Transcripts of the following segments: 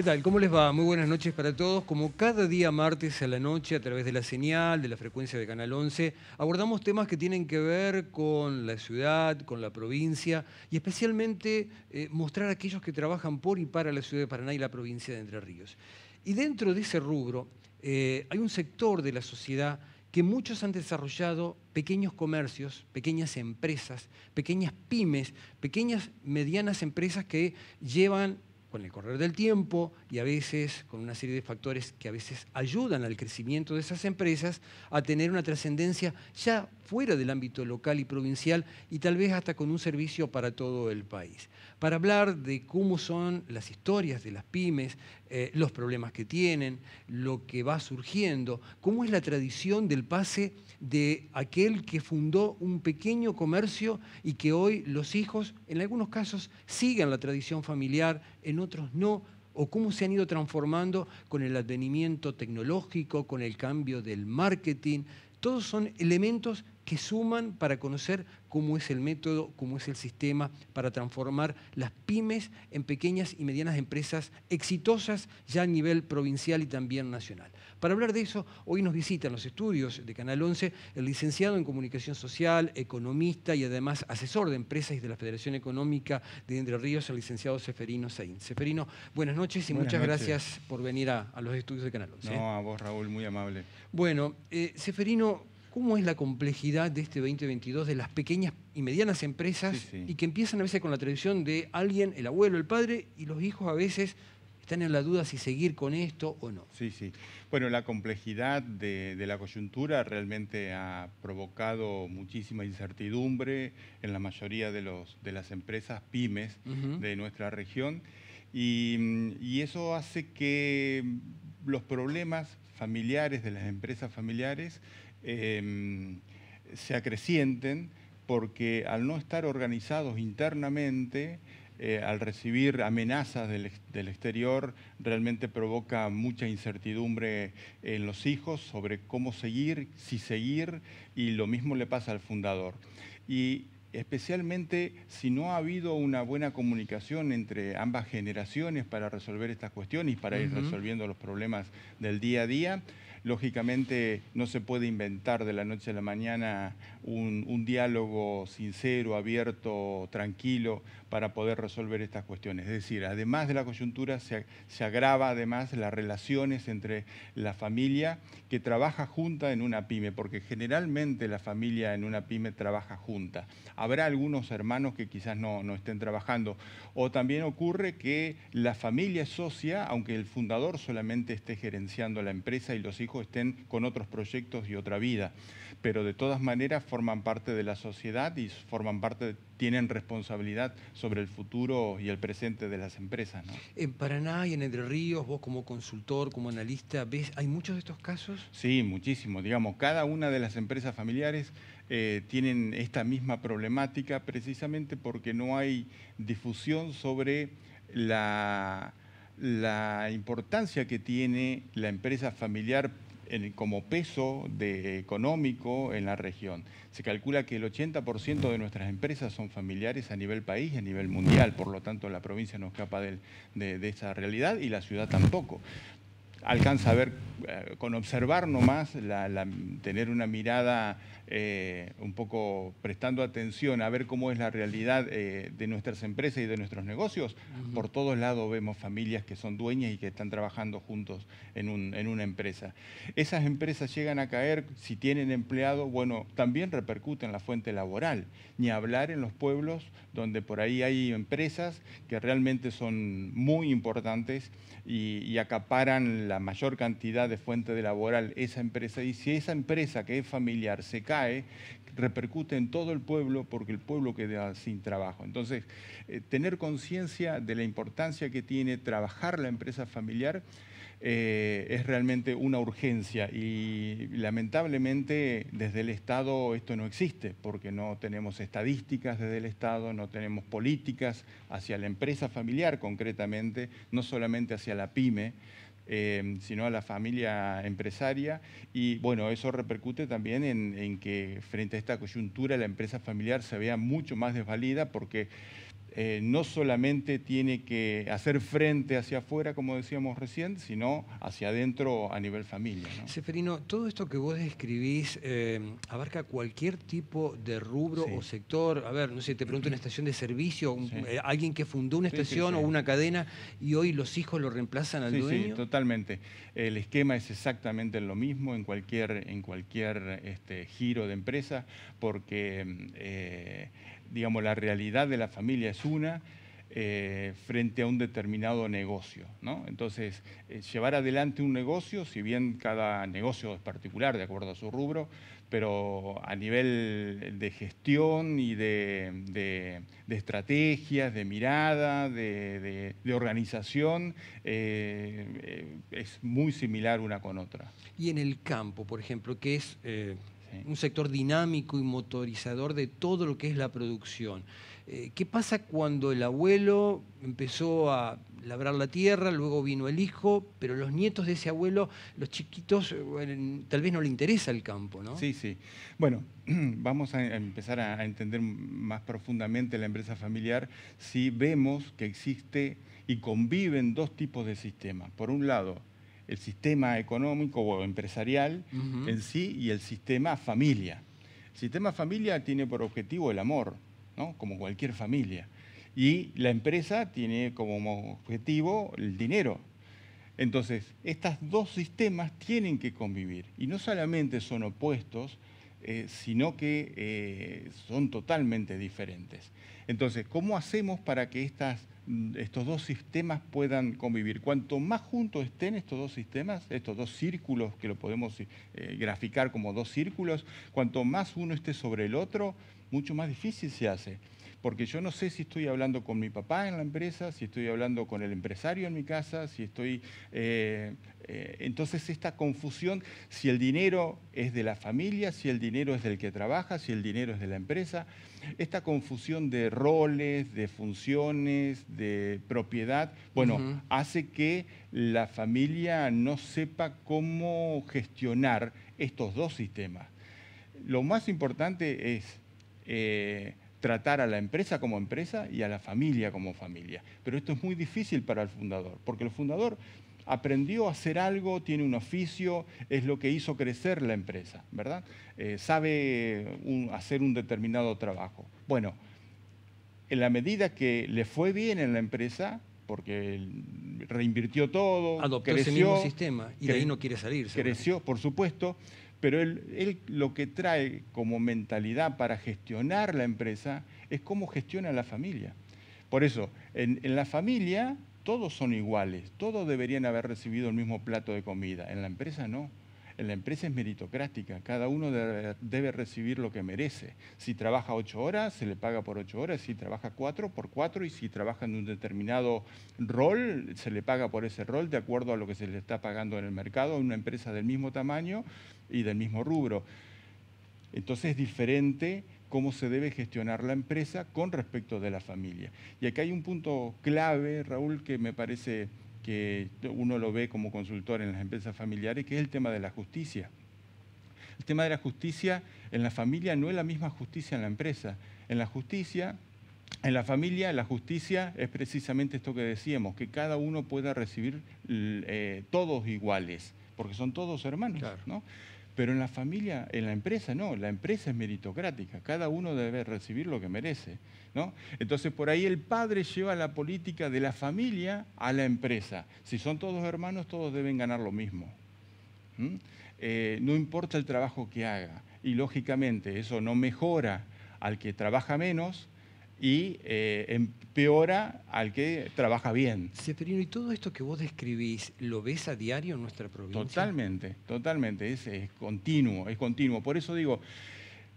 ¿Qué tal? ¿Cómo les va? Muy buenas noches para todos. Como cada día martes a la noche, a través de la señal, de la frecuencia de Canal 11, abordamos temas que tienen que ver con la ciudad, con la provincia y especialmente eh, mostrar a aquellos que trabajan por y para la ciudad de Paraná y la provincia de Entre Ríos. Y dentro de ese rubro eh, hay un sector de la sociedad que muchos han desarrollado pequeños comercios, pequeñas empresas, pequeñas pymes, pequeñas medianas empresas que llevan con el correr del tiempo y a veces con una serie de factores que a veces ayudan al crecimiento de esas empresas a tener una trascendencia ya fuera del ámbito local y provincial y tal vez hasta con un servicio para todo el país. Para hablar de cómo son las historias de las pymes, eh, los problemas que tienen, lo que va surgiendo, cómo es la tradición del pase de aquel que fundó un pequeño comercio y que hoy los hijos, en algunos casos, siguen la tradición familiar, en otros no, o cómo se han ido transformando con el advenimiento tecnológico, con el cambio del marketing, todos son elementos que suman para conocer cómo es el método, cómo es el sistema para transformar las pymes en pequeñas y medianas empresas exitosas ya a nivel provincial y también nacional. Para hablar de eso, hoy nos visita en los estudios de Canal 11 el licenciado en Comunicación Social, economista y además asesor de empresas y de la Federación Económica de Entre Ríos, el licenciado Seferino Sainz. Seferino, buenas noches y muchas gracias por venir a, los estudios de Canal 11. ¿eh? No, a vos Raúl, muy amable. Bueno, eh, Seferino, ¿Cómo es la complejidad de este 2022 de las pequeñas y medianas empresas y que empiezan a veces con la tradición de alguien, el abuelo, el padre y los hijos a veces están en la duda si seguir con esto o no. Sí, sí. Bueno, la complejidad de, la coyuntura realmente ha provocado muchísima incertidumbre en la mayoría de, las empresas pymes de nuestra región y, eso hace que los problemas familiares de las empresas familiares em, se acrecienten porque al no estar organizados internamente, eh, al recibir amenazas del, exterior, realmente provoca mucha incertidumbre en los hijos sobre cómo seguir, si seguir, y lo mismo le pasa al fundador. Y especialmente si no ha habido una buena comunicación entre ambas generaciones para resolver estas cuestiones y para ir resolviendo los problemas del día a día, lógicamente no se puede inventar de la noche a la mañana un, diálogo sincero, abierto, tranquilo, para poder resolver estas cuestiones. Es decir, además de la coyuntura, se, agrava además las relaciones entre la familia que trabaja junta en una pyme, porque generalmente la familia en una pyme trabaja junta. Habrá algunos hermanos que quizás no, no estén trabajando. O también ocurre que la familia es socia, aunque el fundador solamente esté gerenciando la empresa y los hijos estén con otros proyectos y otra vida. Pero de todas maneras forman parte de la sociedad y forman parte, tienen responsabilidad sobre el futuro y el presente de las empresas. En Paraná y en Entre Ríos, vos como consultor, como analista, ¿ves, hay muchos de estos casos? Sí, muchísimos. Digamos, cada una de las empresas familiares eh, tienen esta misma problemática precisamente porque no hay difusión sobre la, la importancia que tiene la empresa familiar como peso económico en la región. Se calcula que el 80% de nuestras empresas son familiares a nivel país y a nivel mundial, por lo tanto la provincia no escapa de, esa realidad y la ciudad tampoco alcanza a ver, eh, con observar nomás, tener una mirada eh, un poco prestando atención a ver cómo es la realidad eh, de nuestras empresas y de nuestros negocios, por todos lados vemos familias que son dueñas y que están trabajando juntos en, una empresa. Esas empresas llegan a caer, si tienen empleado, bueno, también repercuten en la fuente laboral, ni hablar en los pueblos donde por ahí hay empresas que realmente son muy importantes y, y acaparan la mayor cantidad de fuente de laboral esa empresa. Y si esa empresa que es familiar se cae, repercute en todo el pueblo porque el pueblo queda sin trabajo. Entonces, eh, tener conciencia de la importancia que tiene trabajar la empresa familiar eh, es realmente una urgencia y lamentablemente desde el Estado esto no existe porque no tenemos estadísticas desde el Estado, no tenemos políticas hacia la empresa familiar concretamente, no solamente hacia la pyme. Em, sino a la familia empresaria. Y bueno, eso repercute también en, en que frente a esta coyuntura la empresa familiar se vea mucho más desvalida porque eh, no solamente tiene que hacer frente hacia afuera, como decíamos recién, sino hacia adentro a nivel familia. Seferino, todo esto que vos describís eh, abarca cualquier tipo de rubro o sector. A ver, no sé, te pregunto una estación de servicio, eh, alguien que fundó una estación o una cadena y hoy los hijos lo reemplazan al dueño. Sí, totalmente. El esquema es exactamente lo mismo en cualquier, en cualquier este, giro de empresa, porque digamos, la realidad de la familia es una eh, frente a un determinado negocio. ¿no? Entonces, eh, llevar adelante un negocio, si bien cada negocio es particular de acuerdo a su rubro, pero a nivel de gestión y de, estrategias, de mirada, de, organización, eh, es muy similar una con otra. Y en el campo, por ejemplo, que es un sector dinámico y motorizador de todo lo que es la producción. Eh, ¿Qué pasa cuando el abuelo empezó a labrar la tierra, luego vino el hijo, pero los nietos de ese abuelo, los chiquitos, eh, tal vez no le interesa el campo, ¿no? Sí, sí. Bueno, vamos a empezar a entender más profundamente la empresa familiar si vemos que existe y conviven dos tipos de sistemas. Por un lado, el sistema económico o empresarial en sí y el sistema familia. El sistema familia tiene por objetivo el amor, ¿no? como cualquier familia. Y la empresa tiene como objetivo el dinero. Entonces, estos dos sistemas tienen que convivir. Y no solamente son opuestos, eh, sino que eh, son totalmente diferentes. Entonces, ¿cómo hacemos para que mm, estos dos sistemas puedan convivir? Cuanto más juntos estén estos dos sistemas, estos dos círculos, que lo podemos eh, graficar como dos círculos, cuanto más uno esté sobre el otro, mucho más difícil se hace porque yo no sé si estoy hablando con mi papá en la empresa, si estoy hablando con el empresario en mi casa, si estoy... Eh, eh, entonces esta confusión, si el dinero es de la familia, si el dinero es del que trabaja, si el dinero es de la empresa, esta confusión de roles, de funciones, de propiedad, bueno, hace que la familia no sepa cómo gestionar estos dos sistemas. Lo más importante es... Eh, tratar a la empresa como empresa y a la familia como familia. Pero esto es muy difícil para el fundador, porque el fundador aprendió a hacer algo, tiene un oficio, es lo que hizo crecer la empresa, ¿verdad? Eh, sabe hacer un determinado trabajo. Bueno, en la medida que le fue bien en la empresa, porque reinvirtió todo, Adoptó creció, ese sistema y de ahí no quiere salir. Creció, por supuesto. Pero él, lo que trae como mentalidad para gestionar la empresa es cómo gestiona la familia. Por eso, en la familia todos son iguales, todos deberían haber recibido el mismo plato de comida, en la empresa no. La empresa es meritocrática, cada uno debe recibir lo que merece. Si trabaja ocho horas, se le paga por ocho horas, si trabaja cuatro, por cuatro, y si trabaja en un determinado rol, se le paga por ese rol de acuerdo a lo que se le está pagando en el mercado en una empresa del mismo tamaño y del mismo rubro. Entonces es diferente cómo se debe gestionar la empresa con respecto de la familia. Y acá hay un punto clave, Raúl, que me parece que uno lo ve como consultor en las empresas familiares, que es el tema de la justicia. El tema de la justicia en la familia no es la misma justicia en la empresa. En la justicia, en la familia, la justicia es precisamente esto que decíamos, que cada uno pueda recibir eh, todos iguales, porque son todos hermanos. Pero en la familia, en la empresa, no, la empresa es meritocrática, cada uno debe recibir lo que merece. Entonces, por ahí el padre lleva la política de la familia a la empresa. Si son todos hermanos, todos deben ganar lo mismo. Eh, no importa el trabajo que haga. Y lógicamente eso no mejora al que trabaja menos, y eh, empeora al que trabaja bien. Seferino, ¿y todo esto que vos describís lo ves a diario en nuestra provincia? Totalmente, totalmente, es continuo, es continuo. Por eso digo,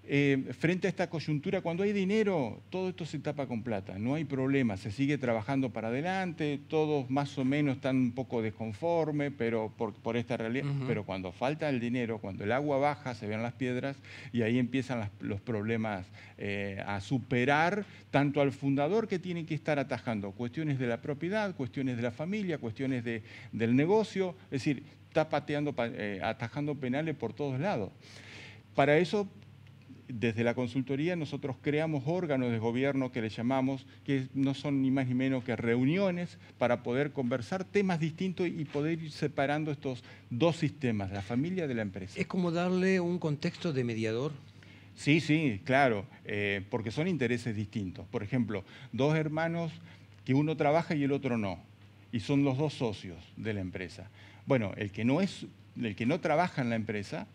eh, frente a esta coyuntura, cuando hay dinero, todo esto se tapa con plata, no hay problema, se sigue trabajando para adelante, todos más o menos están un poco desconformes, pero por, esta realidad, pero cuando falta el dinero, cuando el agua baja, se ven las piedras y ahí empiezan los problemas eh, a superar tanto al fundador que tiene que estar atajando cuestiones de la propiedad, cuestiones de la familia, cuestiones de, del negocio, es decir, está pateando, eh, atajando penales por todos lados. Para eso desde la consultoría nosotros creamos órganos de gobierno que le llamamos, que no son ni más ni menos que reuniones para poder conversar temas distintos y poder ir separando estos dos sistemas, la familia de la empresa. ¿Es como darle un contexto de mediador? Sí, sí, claro, eh, porque son intereses distintos. Por ejemplo, dos hermanos que uno trabaja y el otro no, y son los dos socios de la empresa. Bueno, el que no, es, el que no trabaja en la empresa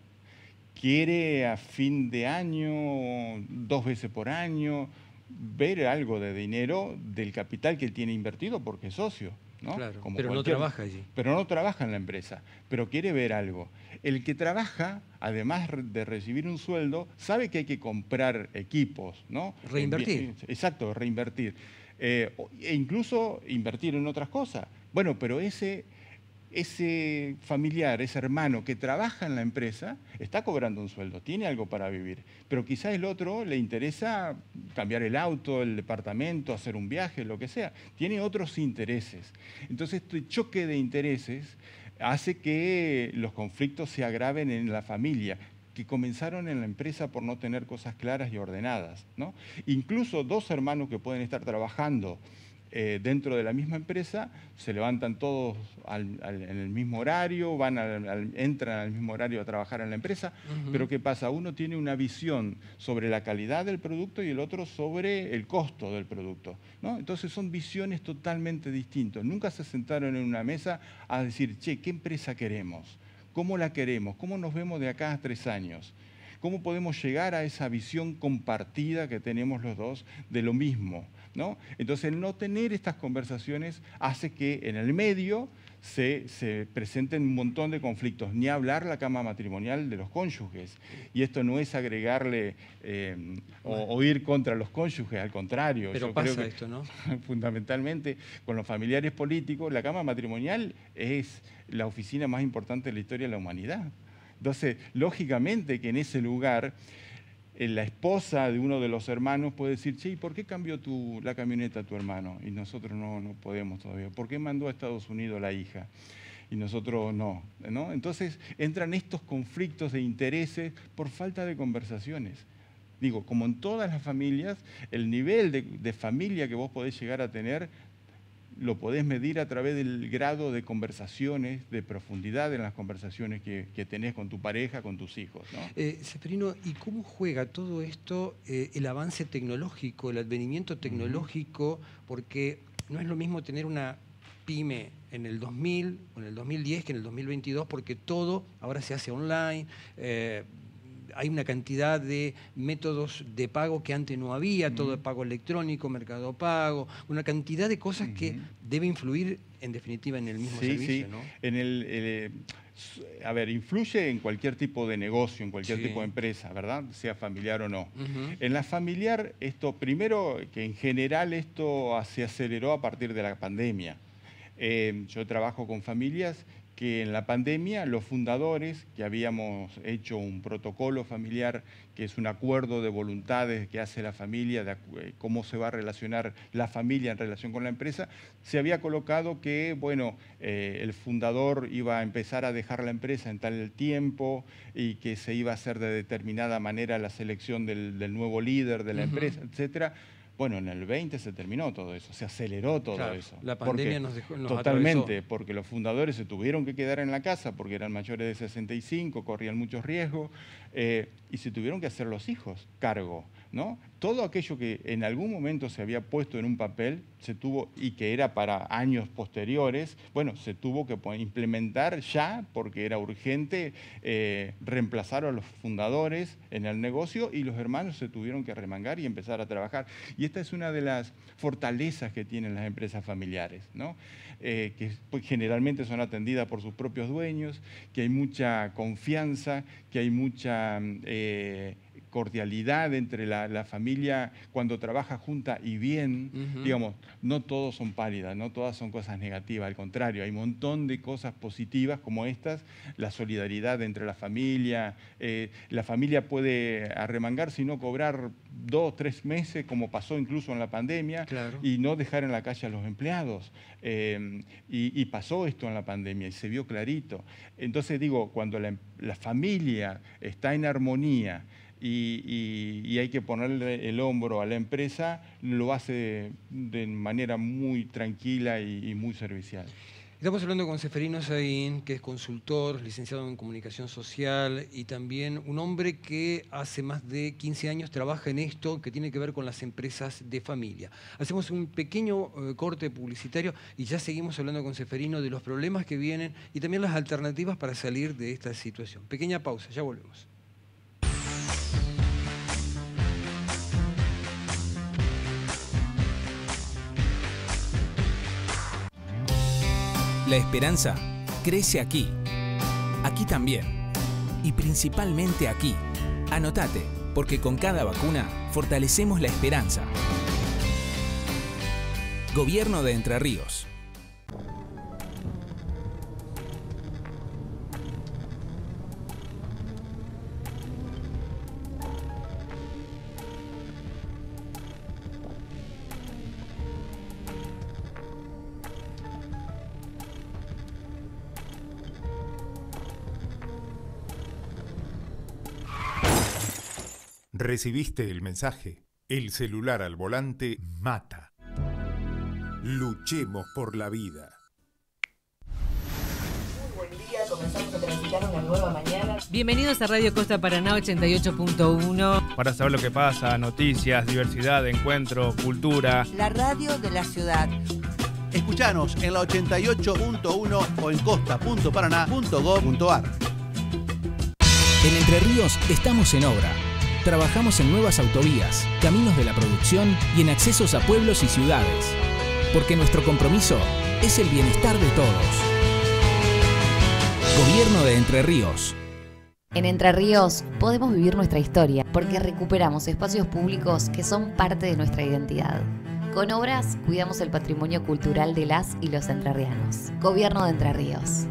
quiere a fin de año, dos veces por año, ver algo de dinero del capital que tiene invertido porque es socio. ¿no? Claro, pero no trabaja allí. Pero no trabaja en la empresa, pero quiere ver algo. El que trabaja, además de recibir un sueldo, sabe que hay que comprar equipos, ¿no? Reinvertir. Exacto, reinvertir. Eh, e incluso invertir en otras cosas. Bueno, pero ese ese familiar, ese hermano que trabaja en la empresa, está cobrando un sueldo, tiene algo para vivir, pero quizás el otro le interesa cambiar el auto, el departamento, hacer un viaje, lo que sea, tiene otros intereses. Entonces este choque de intereses hace que los conflictos se agraven en la familia, que comenzaron en la empresa por no tener cosas claras y ordenadas. Incluso dos hermanos que pueden estar trabajando eh, dentro de la misma empresa, se levantan todos en el mismo horario, entran al mismo horario a trabajar en la empresa, pero ¿qué pasa? Uno tiene una visión sobre la calidad del producto y el otro sobre el costo del producto. Entonces son visiones totalmente distintas. Nunca se sentaron en una mesa a decir, che, ¿qué empresa queremos? ¿Cómo la queremos? ¿Cómo nos vemos de acá a tres años? ¿Cómo podemos llegar a esa visión compartida que tenemos los dos de lo mismo? Entonces, no tener estas conversaciones hace que en el medio se, presenten un montón de conflictos, ni hablar la cama matrimonial de los cónyuges. Y esto no es agregarle eh, o, ir contra los cónyuges, al contrario. Pero pasa esto, ¿no? Fundamentalmente, con los familiares políticos, la cama matrimonial es la oficina más importante de la historia de la humanidad. Entonces, lógicamente que en ese lugar, eh, la esposa de uno de los hermanos puede decir, che, ¿y por qué cambió tu, la camioneta a tu hermano? Y nosotros no, no podemos todavía. ¿Por qué mandó a Estados Unidos la hija? y nosotros no, no. Entonces entran estos conflictos de intereses por falta de conversaciones. Digo, como en todas las familias, el nivel de, de, familia que vos podés llegar a tener lo podés medir a través del grado de conversaciones, de profundidad en las conversaciones que, tenés con tu pareja, con tus hijos. Eh, Seferino, ¿y cómo juega todo esto eh, el avance tecnológico, el advenimiento tecnológico? Porque no es lo mismo tener una pyme en el 2000 o en el 2010 que en el 2022, porque todo ahora se hace online. Eh, hay una cantidad de métodos de pago que antes no había, todo el pago electrónico, mercado pago, una cantidad de cosas que debe influir en definitiva en el mismo servicio, sí. En el, eh, a ver, influye en cualquier tipo de negocio, en cualquier tipo de empresa, ¿verdad? Sea familiar o no. En la familiar, esto primero, que en general esto se aceleró a partir de la pandemia. Eh, yo trabajo con familias que en la pandemia los fundadores, que habíamos hecho un protocolo familiar, que es un acuerdo de voluntades que hace la familia, de eh, cómo se va a relacionar la familia en relación con la empresa, se había colocado que, bueno, eh, el fundador iba a empezar a dejar la empresa en tal tiempo y que se iba a hacer de determinada manera la selección del, nuevo líder de la empresa, etc., bueno, en el 20 se terminó todo eso, se aceleró todo eso. La pandemia nos dejó. totalmente, porque los fundadores se tuvieron que quedar en la casa porque eran mayores de 65, corrían muchos riesgos eh, y se tuvieron que hacer los hijos cargo. Todo aquello que en algún momento se había puesto en un papel se tuvo, y que era para años posteriores, bueno, se tuvo que implementar ya porque era urgente eh, reemplazar a los fundadores en el negocio y los hermanos se tuvieron que remangar y empezar a trabajar. Y esta es una de las fortalezas que tienen las empresas familiares, eh, que pues, generalmente son atendidas por sus propios dueños, que hay mucha confianza, que hay mucha... Mm, eh, cordialidad entre la, familia cuando trabaja junta y bien, digamos, no todos son pálidas, no todas son cosas negativas, al contrario, hay un montón de cosas positivas como estas, la solidaridad entre la familia, eh, la familia puede arremangar sino no cobrar dos, tres meses, como pasó incluso en la pandemia, y no dejar en la calle a los empleados. Em, y, pasó esto en la pandemia y se vio clarito. Entonces digo, cuando la familia está en armonía, y, hay que ponerle el hombro a la empresa, lo hace de, manera muy tranquila y, muy servicial. Estamos hablando con Seferino Saín, que es consultor, licenciado en comunicación social y también un hombre que hace más de 15 años trabaja en esto que tiene que ver con las empresas de familia. Hacemos un pequeño eh, corte publicitario y ya seguimos hablando con Seferino de los problemas que vienen y también las alternativas para salir de esta situación. Pequeña pausa, ya volvemos. La esperanza crece aquí, aquí también y principalmente aquí. Anotate, porque con cada vacuna fortalecemos la esperanza. Gobierno de Entre Ríos. Recibiste el mensaje. El celular al volante mata. Luchemos por la vida. Muy buen día, comenzamos a transmitir una nueva mañana. Bienvenidos a Radio Costa Paraná 88.1. Para saber lo que pasa, noticias, diversidad, encuentro, cultura. La radio de la ciudad. Escuchanos en la 88.1 o en costa.paraná.gov.ar. En Entre Ríos estamos en obra trabajamos en nuevas autovías, caminos de la producción y en accesos a pueblos y ciudades. Porque nuestro compromiso es el bienestar de todos. Gobierno de Entre Ríos. En Entre Ríos podemos vivir nuestra historia porque recuperamos espacios públicos que son parte de nuestra identidad. Con obras cuidamos el patrimonio cultural de las y los entrerrianos. Gobierno de Entre Ríos.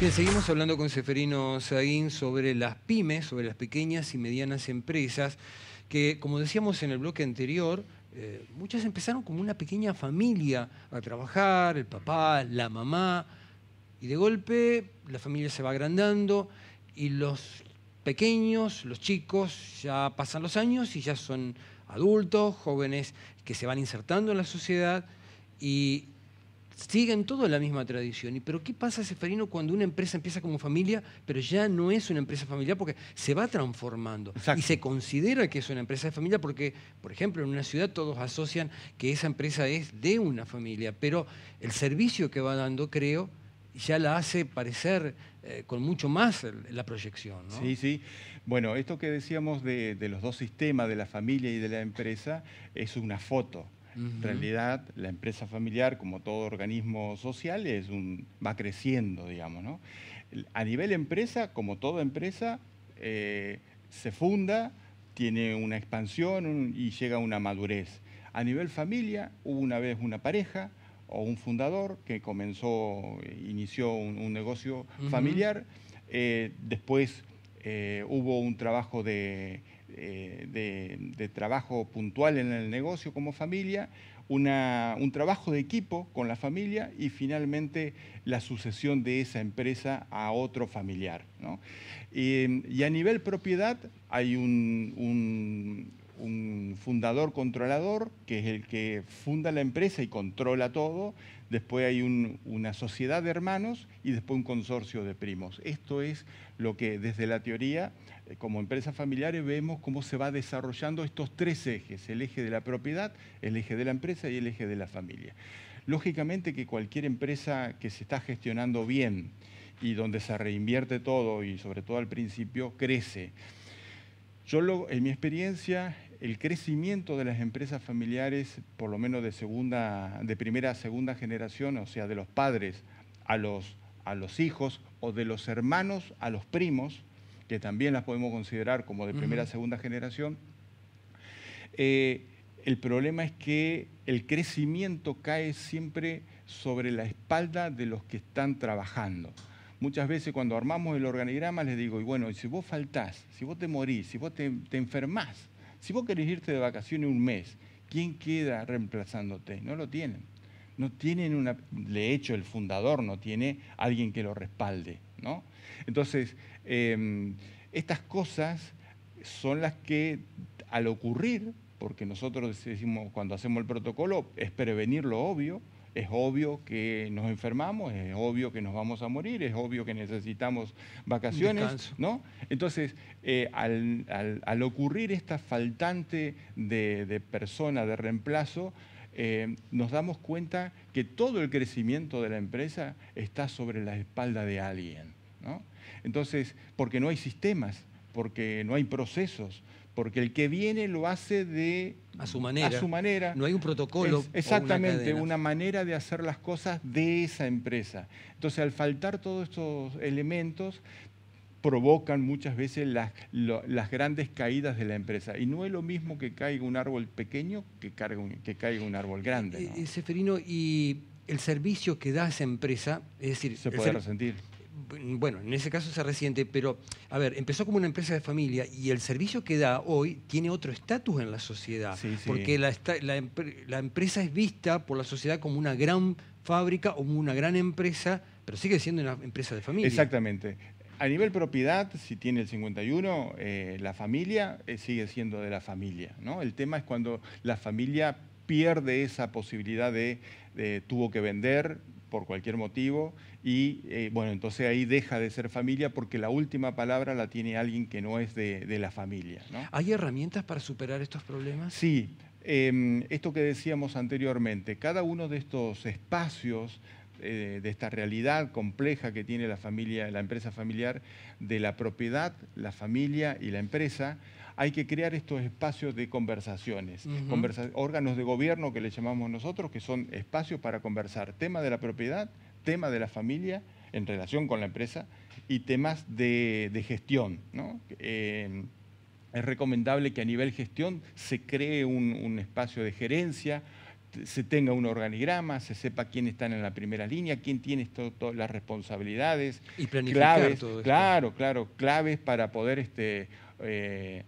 Bien, seguimos hablando con Seferino Saguín sobre las pymes, sobre las pequeñas y medianas empresas, que como decíamos en el bloque anterior, eh, muchas empezaron como una pequeña familia a trabajar, el papá, la mamá, y de golpe la familia se va agrandando y los pequeños, los chicos, ya pasan los años y ya son adultos, jóvenes que se van insertando en la sociedad y siguen todo la misma tradición. ¿Y pero qué pasa, Seferino, cuando una empresa empieza como familia, pero ya no es una empresa familiar porque se va transformando y se considera que es una empresa de familia porque, por ejemplo, en una ciudad todos asocian que esa empresa es de una familia, pero el servicio que va dando, creo, ya la hace parecer eh, con mucho más la proyección. Sí, sí. Bueno, esto que decíamos de los dos sistemas, de la familia y de la empresa, es una foto en realidad, la empresa familiar, como todo organismo social, es un, va creciendo, digamos. ¿no? A nivel empresa, como toda empresa, eh, se funda, tiene una expansión y llega a una madurez. A nivel familia, hubo una vez una pareja o un fundador que comenzó, eh, inició un, negocio familiar. Eh, después hubo un trabajo de eh, de, trabajo puntual en el negocio como familia, un trabajo de equipo con la familia y finalmente la sucesión de esa empresa a otro familiar. Eh, y a nivel propiedad hay un un fundador controlador, que es el que funda la empresa y controla todo, después hay una sociedad de hermanos y después un consorcio de primos. Esto es lo que desde la teoría, eh, como empresas familiares, vemos cómo se va desarrollando estos tres ejes, el eje de la propiedad, el eje de la empresa y el eje de la familia. Lógicamente que cualquier empresa que se está gestionando bien y donde se reinvierte todo y sobre todo al principio, crece. Yo en mi experiencia el crecimiento de las empresas familiares, por lo menos de, segunda, de primera a segunda generación, o sea, de los padres a los, hijos o de los hermanos a los primos, que también las podemos considerar como de primera a segunda generación, eh, el problema es que el crecimiento cae siempre sobre la espalda de los que están trabajando. Muchas veces cuando armamos el organigrama les digo, y bueno, si vos faltás, si vos te morís, si vos te, enfermas enfermás, si vos querés irte de vacaciones un mes, ¿quién queda reemplazándote? No lo tienen. No tienen una, de hecho el fundador no tiene alguien que lo respalde, ¿no? Entonces, em, estas cosas son las que al ocurrir, porque nosotros decimos cuando hacemos el protocolo, es prevenir lo obvio, es obvio que nos enfermamos, es obvio que nos vamos a morir, es obvio que necesitamos vacaciones, ¿no? Entonces, eh, al, ocurrir esta faltante de, persona, de reemplazo, eh, nos damos cuenta que todo el crecimiento de la empresa está sobre la espalda de alguien, Entonces, porque no hay sistemas, porque no hay procesos, porque el que viene lo hace de a su manera. No hay un protocolo. exactamente, una, manera de hacer las cosas de esa empresa. Entonces, al faltar todos estos elementos, provocan muchas veces las, las grandes caídas de la empresa. Y no es lo mismo que caiga un árbol pequeño que, que caiga un árbol grande. Eh, eh, Seferino, y el servicio que da esa empresa, es decir... Se puede resentir bueno, en ese caso es reciente, pero a ver, empezó como una empresa de familia y el servicio que da hoy tiene otro estatus en la sociedad, porque la, empresa es vista por la sociedad como una gran fábrica o como una gran empresa, pero sigue siendo una empresa de familia. Exactamente. A nivel propiedad, si tiene el 51, eh, la familia eh, sigue siendo de la familia. ¿no? El tema es cuando la familia pierde esa posibilidad de tuvo que vender, por cualquier motivo y eh, bueno, entonces ahí deja de ser familia porque la última palabra la tiene alguien que no es de, la familia. ¿Hay herramientas para superar estos problemas? Sí, em, esto que decíamos anteriormente, cada uno de estos espacios eh, de esta realidad compleja que tiene la familia, la empresa familiar, de la propiedad, la familia y la empresa, hay que crear estos espacios de conversaciones, órganos de gobierno que le llamamos nosotros, que son espacios para conversar tema de la propiedad, tema de la familia en relación con la empresa y temas de, gestión. Em, es recomendable que a nivel gestión se cree un espacio de gerencia, se tenga un organigrama, se sepa quién está en la primera línea, quién tiene todas las responsabilidades. Y claves, Claro, claro, claves para poder este, eh,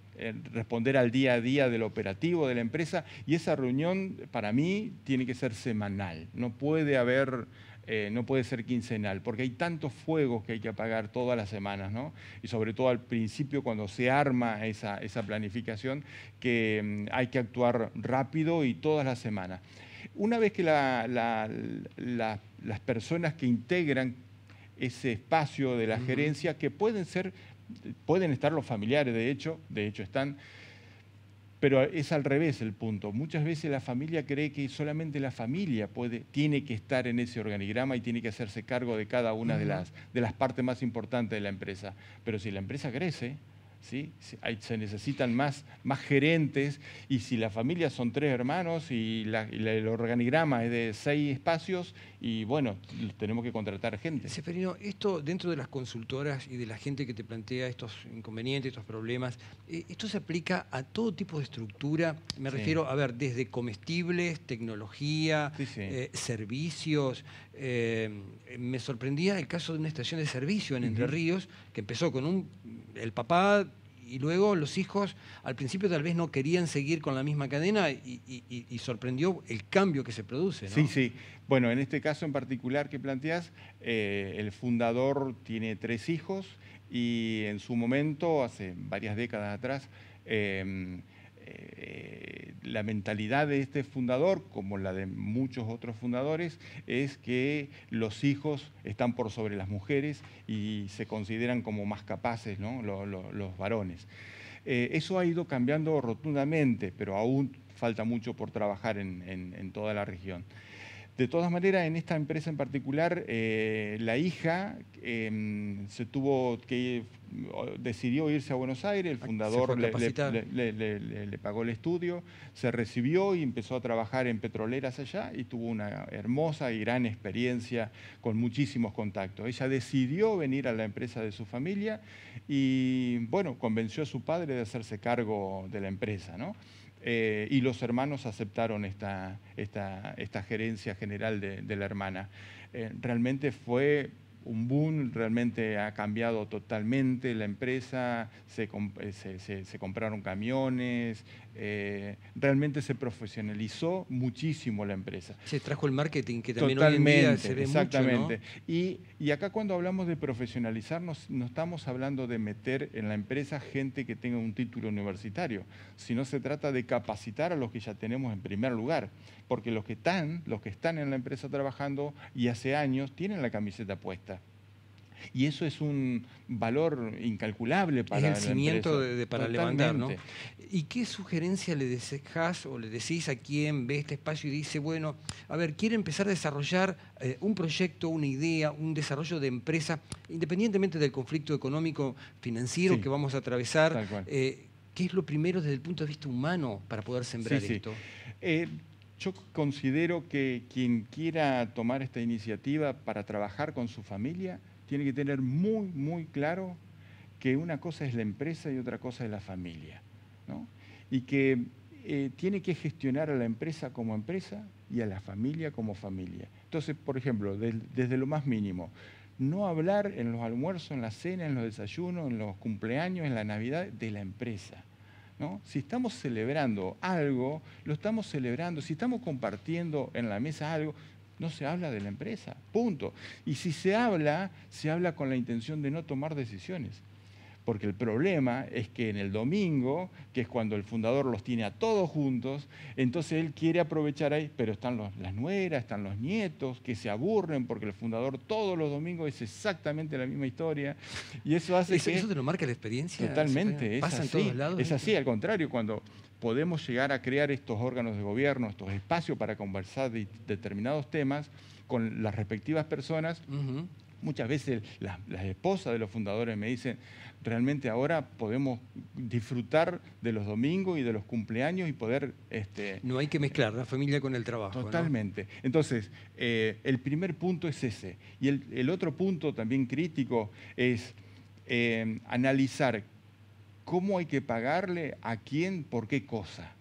responder al día a día del operativo de la empresa. Y esa reunión, para mí, tiene que ser semanal. No puede haber eh, no puede ser quincenal, porque hay tantos fuegos que hay que apagar todas las semanas, ¿no? Y sobre todo al principio, cuando se arma esa, planificación, que mm, hay que actuar rápido y todas las semanas. Una vez que las personas que integran ese espacio de la gerencia, que pueden ser, pueden estar los familiares, de hecho, de hecho están, pero es al revés el punto. Muchas veces la familia cree que solamente la familia puede, tiene que estar en ese organigrama y tiene que hacerse cargo de cada una de las, de las partes más importantes de la empresa. Pero si la empresa crece, ¿sí? se necesitan más, más gerentes y si la familia son tres hermanos y, el organigrama es de seis espacios y bueno, tenemos que contratar gente. Seferino, esto dentro de las consultoras y de la gente que te plantea estos inconvenientes, estos problemas, eh, esto se aplica a todo tipo de estructura, me refiero a ver, desde comestibles, tecnología, eh, servicios, eh, me sorprendía el caso de una estación de servicio en Entre Ríos, que empezó con un, el papá y luego los hijos al principio tal vez no querían seguir con la misma cadena y, sorprendió el cambio que se produce. Sí, sí. Bueno, en este caso en particular que planteas, eh, el fundador tiene tres hijos y en su momento, hace varias décadas atrás, eh, eh, la mentalidad de este fundador, como la de muchos otros fundadores, es que los hijos están por sobre las mujeres y se consideran como más capaces los, varones. Eh, eso ha ido cambiando rotundamente, pero aún falta mucho por trabajar en toda la región. De todas maneras, en esta empresa en particular, eh, la hija em, se tuvo que decidió irse a Buenos Aires, el ah, fundador le, pagó el estudio, se recibió y empezó a trabajar en petroleras allá y tuvo una hermosa y gran experiencia con muchísimos contactos. Ella decidió venir a la empresa de su familia y, bueno, convenció a su padre de hacerse cargo de la empresa, eh, y los hermanos aceptaron esta, esta, esta gerencia general de, la hermana. Eh, realmente fue un boom, realmente ha cambiado totalmente la empresa, se, eh, compraron camiones, eh, realmente se profesionalizó muchísimo la empresa. Se trajo el marketing que también hoy en día se Exactamente. Mucho, ¿no? y, y, acá cuando hablamos de profesionalizarnos, no estamos hablando de meter en la empresa gente que tenga un título universitario, sino se trata de capacitar a los que ya tenemos en primer lugar, porque los que están, los que están en la empresa trabajando y hace años tienen la camiseta puesta y eso es un valor incalculable para es el cimiento para levantar, ¿no? ¿Y qué sugerencia le dejas o le decís a quien ve este espacio y dice, bueno, a ver, quiere empezar a desarrollar eh, un proyecto, una idea, un desarrollo de empresa, independientemente del conflicto económico, financiero que vamos a atravesar? Eh, ¿Qué es lo primero desde el punto de vista humano para poder sembrar esto? Eh, yo considero que quien quiera tomar esta iniciativa para trabajar con su familia, tiene que tener muy, muy claro que una cosa es la empresa y otra cosa es la familia. Y que eh, tiene que gestionar a la empresa como empresa y a la familia como familia. Entonces, por ejemplo, desde lo más mínimo, no hablar en los almuerzos, en la cena, en los desayunos, en los cumpleaños, en la Navidad, de la empresa. ¿no? Si estamos celebrando algo, lo estamos celebrando. Si estamos compartiendo en la mesa algo, no se habla de la empresa, punto. Y si se habla, se habla con la intención de no tomar decisiones. Porque el problema es que en el domingo, que es cuando el fundador los tiene a todos juntos, entonces él quiere aprovechar ahí, pero están las nueras, están los nietos, que se aburren porque el fundador todos los domingos es exactamente la misma historia. Y eso hace Eso te lo marca la experiencia. Totalmente, es así. Todos lados, es así, al contrario, cuando podemos llegar a crear estos órganos de gobierno, estos espacios para conversar de determinados temas con las respectivas personas, Muchas veces las, esposas de los fundadores me dicen, realmente ahora podemos disfrutar de los domingos y de los cumpleaños y poder... Este, no hay que mezclar la familia con el trabajo. Totalmente. Entonces, eh, el primer punto es ese. Y el, otro punto también crítico es eh, analizar cómo hay que pagarle a quién por qué cosa.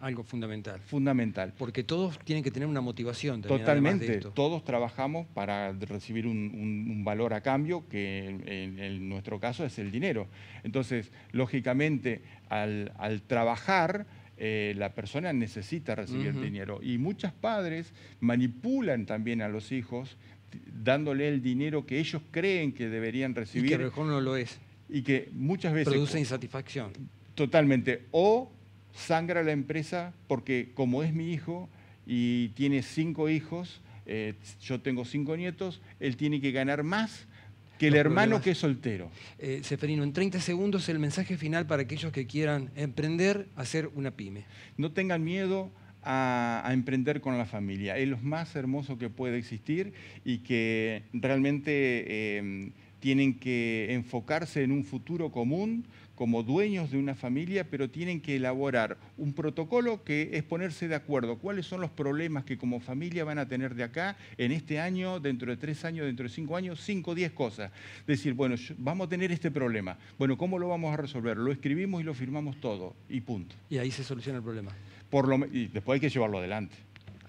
Algo fundamental. Fundamental. Porque todos tienen que tener una motivación. Totalmente. Todos trabajamos para recibir un, valor a cambio, que en, nuestro caso es el dinero. Entonces, lógicamente, al, trabajar, eh, la persona necesita recibir dinero. Y muchos padres manipulan también a los hijos dándole el dinero que ellos creen que deberían recibir. Y que mejor no lo es. Y que muchas veces... Produce insatisfacción. Totalmente. O sangra la empresa porque como es mi hijo y tiene cinco hijos, eh, yo tengo cinco nietos, él tiene que ganar más que el hermano que es soltero. Eh, Seferino, en 30 segundos el mensaje final para aquellos que quieran emprender, hacer una pyme. No tengan miedo a, emprender con la familia. Es lo más hermoso que puede existir y que realmente eh, tienen que enfocarse en un futuro común como dueños de una familia, pero tienen que elaborar un protocolo que es ponerse de acuerdo cuáles son los problemas que como familia van a tener de acá en este año, dentro de tres años, dentro de cinco años, cinco o diez cosas. Decir, bueno, vamos a tener este problema. Bueno, ¿cómo lo vamos a resolver? Lo escribimos y lo firmamos todo y punto. Y ahí se soluciona el problema. Por lo, y después hay que llevarlo adelante.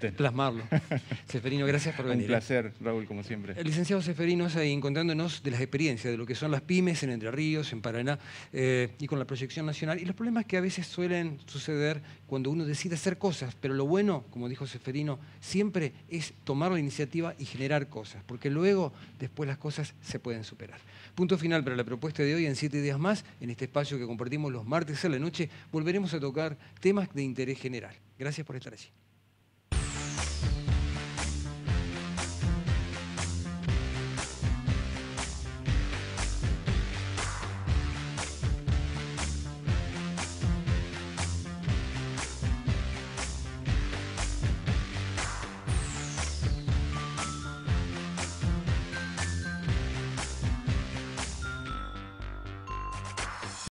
Este. plasmarlo. Seferino, gracias por venir. Un ¿eh? placer, Raúl, como siempre. El licenciado Seferino es ahí encontrándonos de las experiencias, de lo que son las pymes en Entre Ríos, en Paraná, eh, y con la proyección nacional, y los problemas que a veces suelen suceder cuando uno decide hacer cosas, pero lo bueno, como dijo Seferino, siempre es tomar la iniciativa y generar cosas, porque luego, después las cosas se pueden superar. Punto final para la propuesta de hoy, en siete días más, en este espacio que compartimos los martes a la noche, volveremos a tocar temas de interés general. Gracias por estar allí.